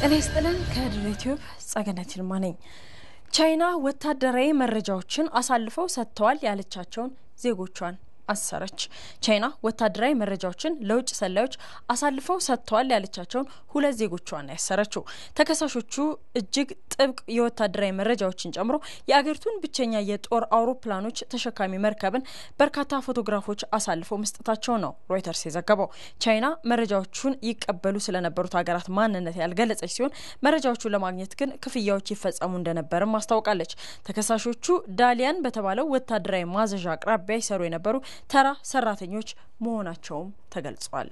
ጤና ይስጥልን። ከድሬ ቲዩብ ጸገነት ይልማ ነኝ። ቻይና ወታደራዊ መረጃዎችን አሳልፈው ሰጥተዋል ያለቻቸውን ዜጎቿን አሰረች። ቻይና ወታደራዊ መረጃዎችን ለውጭ ሰላዮች አሳልፈው ሰጥተዋል ያለቻቸውን ሁለት ዜጎቿን ያሰረችው ተከሳሾቹ እጅግ ጥብቅ የወታደራዊ መረጃዎችን ጨምሮ የአገሪቱን ብቸኛ የጦር አውሮፕላኖች ተሸካሚ መርከብን በርካታ ፎቶግራፎች አሳልፈው መስጠታቸው ነው ሮይተርስ የዘገበው። ቻይና መረጃዎቹን ይቀበሉ ስለነበሩት ሀገራት ማንነት ያልገለጸች ሲሆን መረጃዎቹን ለማግኘት ግን ክፍያዎች ይፈጸሙ እንደነበርም አስታውቃለች። ተከሳሾቹ ዳሊያን በተባለው ወታደራዊ ማዘዣ አቅራቢያ ይሰሩ የነበሩ ተራ ሰራተኞች መሆናቸውም ተገልጿል።